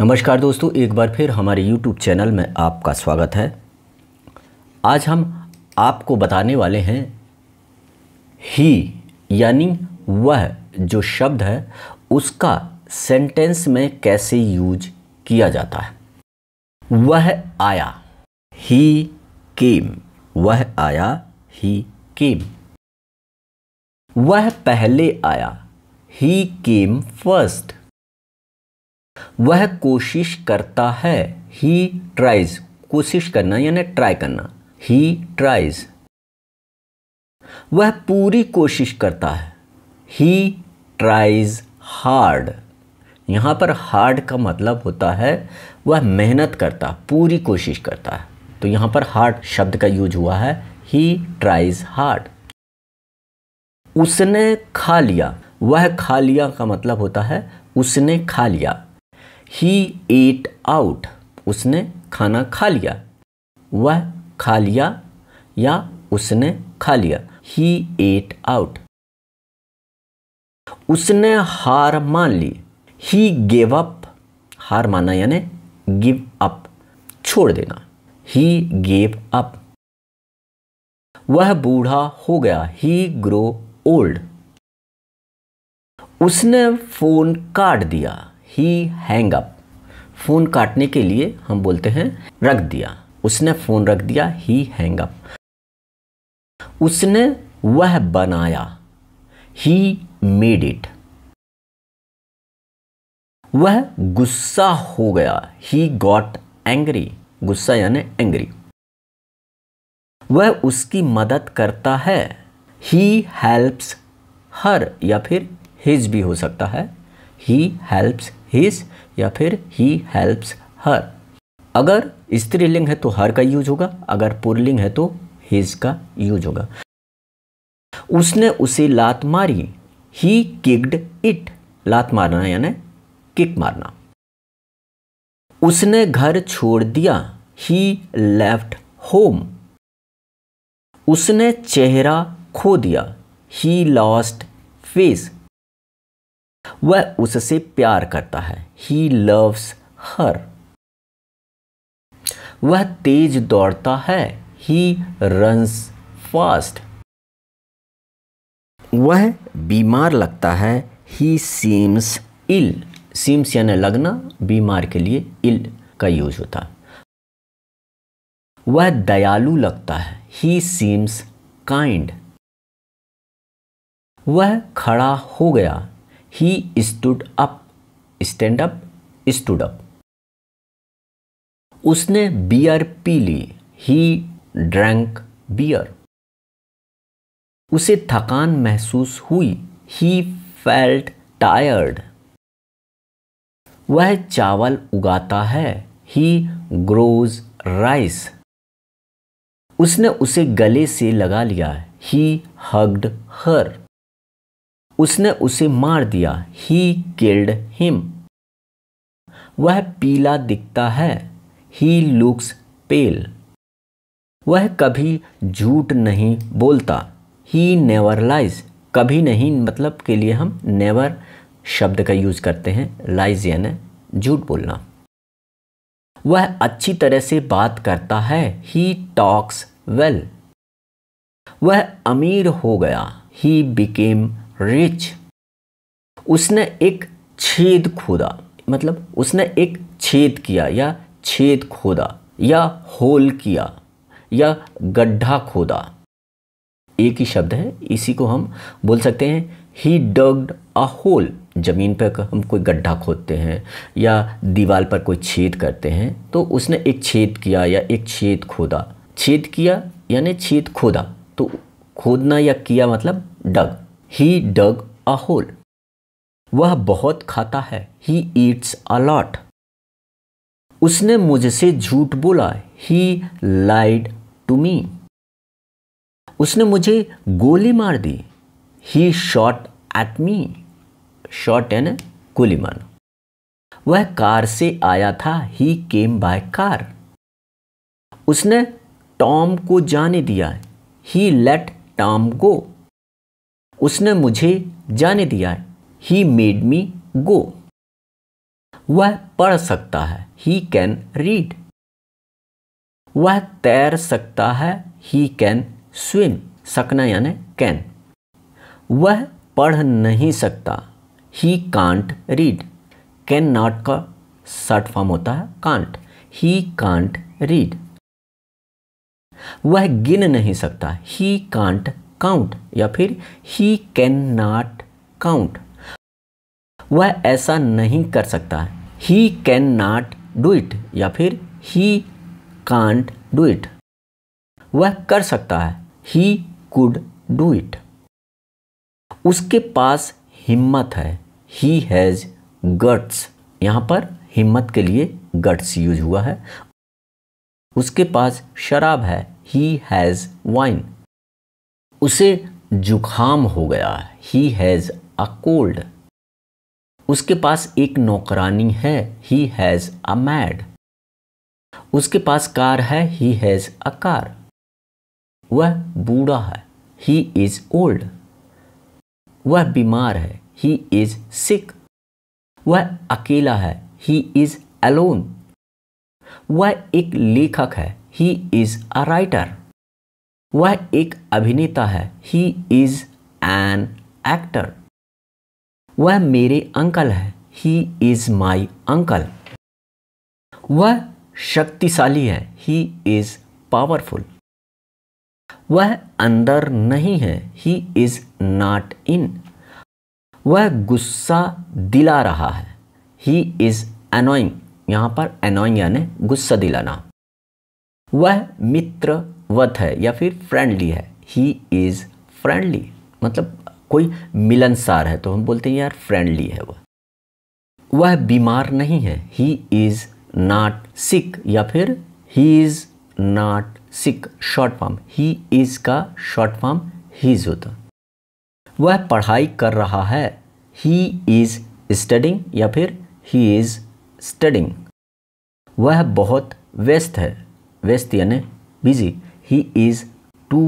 नमस्कार दोस्तों एक बार फिर हमारे YouTube चैनल में आपका स्वागत है आज हम आपको बताने वाले हैं ही यानी वह जो शब्द है उसका सेंटेंस में कैसे यूज किया जाता है वह आया ही केम वह आया ही केम वह पहले आया ही केम फर्स्ट वह कोशिश करता है ही ट्राइज कोशिश करना यानी ट्राई करना ही ट्राइज वह पूरी कोशिश करता है ही ट्राइज हार्ड यहां पर हार्ड का मतलब होता है वह मेहनत करता पूरी कोशिश करता है तो यहां पर हार्ड शब्द का यूज हुआ है ही ट्राइज हार्ड उसने खा लिया वह खा लिया का मतलब होता है उसने खा लिया ही एट आउट उसने खाना खा लिया वह खा लिया या उसने खा लिया ही एट आउट उसने हार मान ली ही गेव अप हार माना यानी गिव अप छोड़ देना ही गेव अप वह बूढ़ा हो गया ही ग्रो ओल्ड उसने फोन काट दिया ही हैंग अप फ़ोन काटने के लिए हम बोलते हैं रख दिया उसने फ़ोन रख दिया ही हैंग अप उसने वह बनाया ही मेड इट वह गुस्सा हो गया ही गॉट एंग्री गुस्सा यानी एंग्री वह उसकी मदद करता है ही हेल्प्स हर या फिर हिज भी हो सकता है ही हेल्प्स हिज या फिर ही हेल्प्स हर अगर स्त्रीलिंग है तो हर का यूज होगा अगर पुरलिंग है तो हिज का यूज होगा उसने उसे लात मारी ही किग्ड इट लात मारना यानी किक मारना उसने घर छोड़ दिया ही लेफ्ट होम उसने चेहरा खो दिया ही लॉस्ट फेस वह उससे प्यार करता है ही लव्स हर वह तेज दौड़ता है ही रन्स फास्ट वह बीमार लगता है ही सीम्स इल सीम्स यानी लगना बीमार के लिए इल का यूज होता है वह दयालु लगता है ही सीम्स काइंड वह खड़ा हो गया he stood up stand up stood up उसने बियर पी ली ही ड्रैंक बियर उसे थकान महसूस हुई ही फेल्ट टायर्ड वह चावल उगाता है ही ग्रोज राइस उसने उसे गले से लगा लिया ही हग्ड हर उसने उसे मार दिया ही किल्ड हिम वह पीला दिखता है ही लुक्स पेल वह कभी झूठ नहीं बोलता ही नेवर लाइज कभी नहीं मतलब के लिए हम नेवर शब्द का यूज़ करते हैं लाइज यानी झूठ बोलना वह अच्छी तरह से बात करता है ही टॉक्स वेल वह अमीर हो गया ही बिकेम रिच उसने एक छेद खोदा मतलब उसने एक छेद किया या छेद खोदा या होल किया या गड्ढा खोदा एक ही शब्द है इसी को हम बोल सकते हैं ही डग अ होल ज़मीन पर हम कोई गड्ढा खोदते हैं या दीवार पर कोई छेद करते हैं तो उसने एक छेद किया या एक छेद खोदा छेद किया यानी छेद खोदा तो खोदना या किया मतलब डग ही डग अ होल वह बहुत खाता है ही ईट्स अलॉट उसने मुझसे झूठ बोला ही लाइड टू मी उसने मुझे गोली मार दी he shot at me shot an गोली मार वह कार से आया था ही केम बाय कार उसने टॉम को जाने दिया ही लेट टॉम गो उसने मुझे जाने दिया है ही मेड मी गो वह पढ़ सकता है ही कैन रीड वह तैर सकता है ही कैन स्विम सकना यानी कैन वह पढ़ नहीं सकता he can't read can not का शॉर्ट फॉर्म होता है कांट ही कांट रीड वह गिन नहीं सकता ही कांट काउंट या फिर ही कैन नाट काउंट वह ऐसा नहीं कर सकता he can not do it या फिर ही कांट डू इट वह कर सकता है ही कुड डू इट उसके पास हिम्मत है ही हैज़ गट्स यहां पर हिम्मत के लिए गट्स यूज हुआ है उसके पास शराब है ही हैज़ वाइन उसे जुखाम हो गया ही हैज़ अ कोल्ड उसके पास एक नौकरानी है ही हैज़ अ मैड उसके पास कार है ही हैज़ अ कार वह बूढ़ा है ही इज़ ओल्ड वह बीमार है ही इज़ सिक वह अकेला है ही इज़ अलोन वह एक लेखक है ही इज़ अ राइटर वह एक अभिनेता है ही इज एन एक्टर वह मेरे अंकल है ही इज माई अंकल वह शक्तिशाली है ही इज पावरफुल वह अंदर नहीं है ही इज नॉट इन वह गुस्सा दिला रहा है ही इज एनोइंग यहां पर एनोइंग यानी गुस्सा दिलाना वह मित्र वत है या फिर फ्रेंडली है ही इज़ फ्रेंडली मतलब कोई मिलनसार है तो हम बोलते हैं यार फ्रेंडली है वह वह बीमार नहीं है ही इज़ नॉट सिक या फिर he is not sick short form he is का शॉर्ट फॉर्म हीज़ होता वह पढ़ाई कर रहा है ही इज़ स्टडिंग या फिर ही इज़ स्टडिंग वह बहुत व्यस्त है व्यस्त यानी busy he is too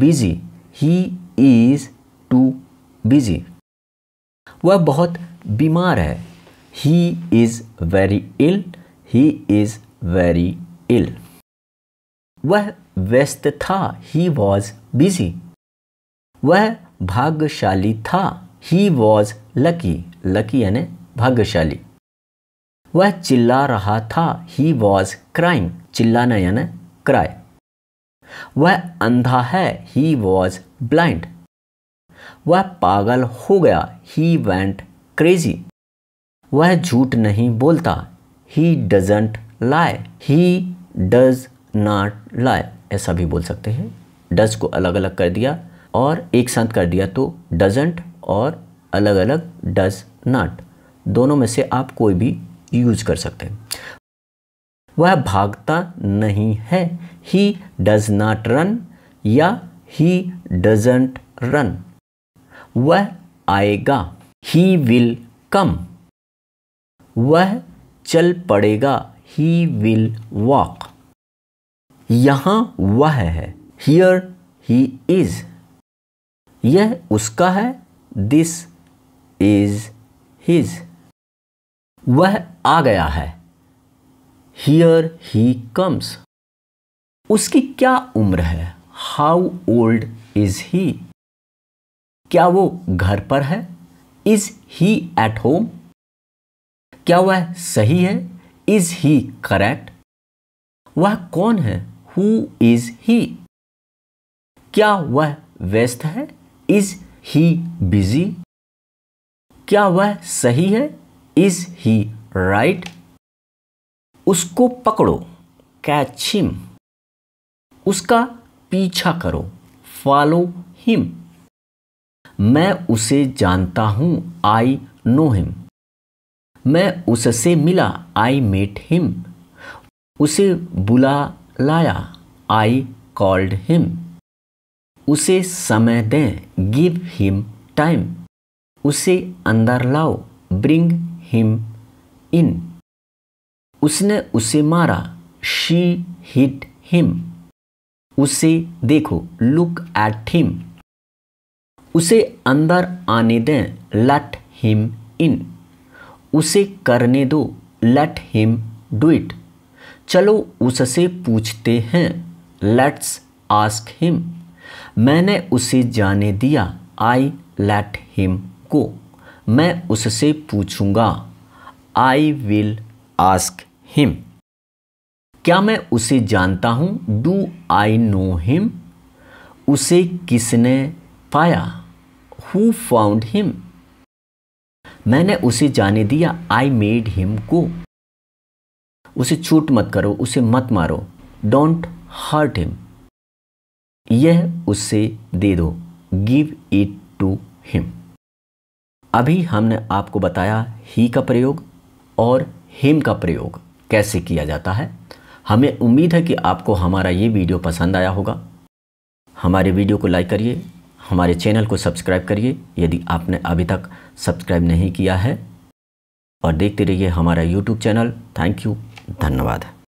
busy he is too busy वह बहुत बीमार है he is very ill he is very ill वह व्यस्त था ही वॉज बिजी वह भाग्यशाली था ही वॉज लकी लकी यानी भाग्यशाली वह चिल्ला रहा था ही वॉज क्राइंग चिल्लाना यानी क्राई वह अंधा है ही वॉज ब्लाइंड वह पागल हो गया ही वेंट क्रेजी वह झूठ नहीं बोलता ही डजेंट लाए ही डज नॉट लाए ऐसा भी बोल सकते हैं डज को अलग अलग कर दिया और एक साथ कर दिया तो डजेंट और अलग अलग डज नॉट दोनों में से आप कोई भी यूज कर सकते हैं वह भागता नहीं है ही डज नाट रन या ही डजेंट रन वह आएगा ही विल कम वह चल पड़ेगा ही विल वॉक यहां वह है हियर ही इज यह उसका है दिस इज हिज वह आ गया है हियर ही कम्स उसकी क्या उम्र है हाउ ओल्ड इज ही क्या वो घर पर है इज ही एट होम क्या वह सही है इज ही करेक्ट वह कौन है हु इज ही क्या वह व्यस्त है इज ही बिजी क्या वह सही है इज ही राइट उसको पकड़ो कैच हिम उसका पीछा करो फॉलो हिम मैं उसे जानता हूं आई नो हिम मैं उससे मिला आई मेट हिम उसे बुला लाया आई कॉल्ड हिम उसे समय दें गिव हिम टाइम उसे अंदर लाओ ब्रिंग हिम इन उसने उसे मारा शी हिट हिम उसे देखो लुक एट हिम उसे अंदर आने दें लेट हिम इन उसे करने दो लेट हिम डू इट चलो उससे पूछते हैं लेट्स आस्क हिम मैंने उसे जाने दिया आई लेट हिम को मैं उससे पूछूंगा आई विल आस्क हिम क्या मैं उसे जानता हूं डू आई नो हिम उसे किसने पाया हु फाउंड हिम मैंने उसे जाने दिया आई मेड हिम को उसे छूट मत करो उसे मत मारो डोंट हर्ट हिम यह उसे दे दो गिव इट टू हिम अभी हमने आपको बताया ही का प्रयोग और हिम का प्रयोग कैसे किया जाता है हमें उम्मीद है कि आपको हमारा ये वीडियो पसंद आया होगा हमारे वीडियो को लाइक करिए हमारे चैनल को सब्सक्राइब करिए यदि आपने अभी तक सब्सक्राइब नहीं किया है और देखते रहिए हमारा यूट्यूब चैनल थैंक यू धन्यवाद